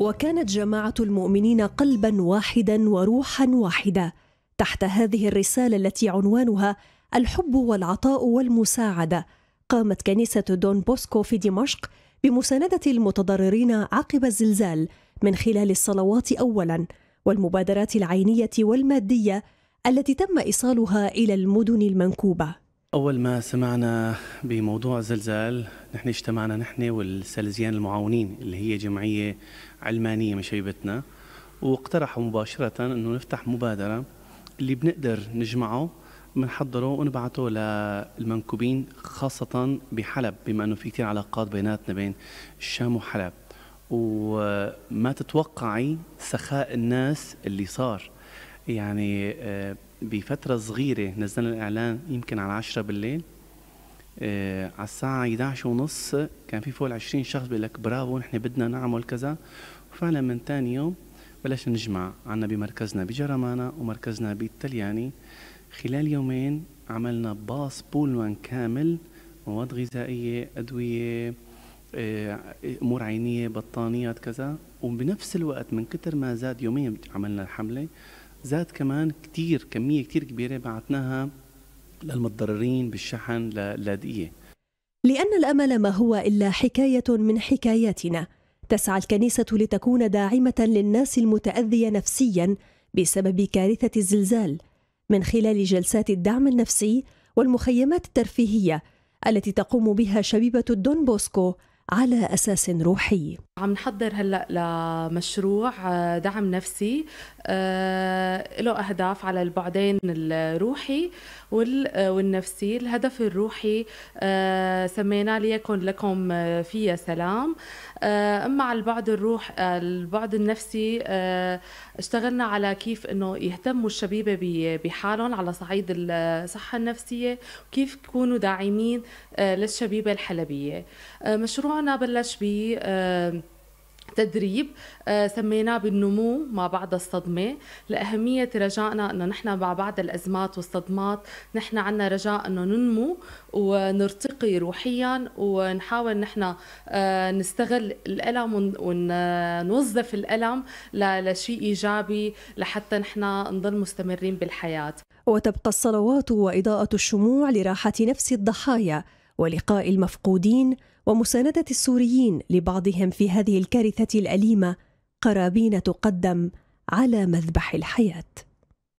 وكانت جماعه المؤمنين قلبا واحدا وروحا واحده تحت هذه الرساله التي عنوانها الحب والعطاء والمساعده قامت كنيسه دون بوسكو في دمشق بمسانده المتضررين عقب الزلزال من خلال الصلوات اولا والمبادرات العينيه والماديه التي تم ايصالها الى المدن المنكوبه أول ما سمعنا بموضوع الزلزال نحن اجتمعنا نحن والسلزيان المعاونين اللي هي جمعية علمانية من شيبتنا واقترحوا مباشرة أنه نفتح مبادرة اللي بنقدر نجمعه بنحضره ونبعته للمنكوبين خاصة بحلب بما أنه في كثير علاقات بيناتنا بين الشام وحلب وما تتوقعي سخاء الناس اللي صار يعني آه، بفترة صغيرة نزلنا الإعلان يمكن على 10 بالليل آه على الساعة 11 ونص كان في فوق 20 شخص بيقول لك برافو نحن بدنا نعمل كذا وفعلا من ثاني يوم بلشنا نجمع عنا بمركزنا بجرمانة ومركزنا بالتلياني خلال يومين عملنا باص بولمان كامل مواد غذائية أدوية آه، أمور عينية بطانيات كذا وبنفس الوقت من كتر ما زاد يومين عملنا الحملة زاد كمان كتير كمية كتير كبيرة بعتناها للمتضررين بالشحن للاذقية لأن الأمل ما هو إلا حكاية من حكاياتنا تسعى الكنيسة لتكون داعمة للناس المتأذية نفسيا بسبب كارثة الزلزال من خلال جلسات الدعم النفسي والمخيمات الترفيهية التي تقوم بها شبيبة الدون بوسكو على أساس روحي عم نحضر هلا لمشروع آه، دعم نفسي آه، له اهداف على البعدين الروحي آه، والنفسي الهدف الروحي سميناه ليكن لكم في سلام اما على البعد الروح البعد النفسي اشتغلنا على كيف انه يهتموا الشبيبه بحالهم على صعيد الصحه النفسيه وكيف يكونوا داعمين للشبيبه الحلبيه مشروعنا بلش ب تدريب آه، سميناه بالنمو ما بعد الصدمة لأهمية رجائنا أنه نحن مع بعد الأزمات والصدمات نحن عنا رجاء أنه ننمو ونرتقي روحيا ونحاول نحن آه، نستغل الألم ونوظف الألم لشيء إيجابي لحتى نحن نضل مستمرين بالحياة وتبقى الصلوات وإضاءة الشموع لراحة نفس الضحايا ولقاء المفقودين ومسانده السوريين لبعضهم في هذه الكارثه الاليمه قرابين تقدم على مذبح الحياه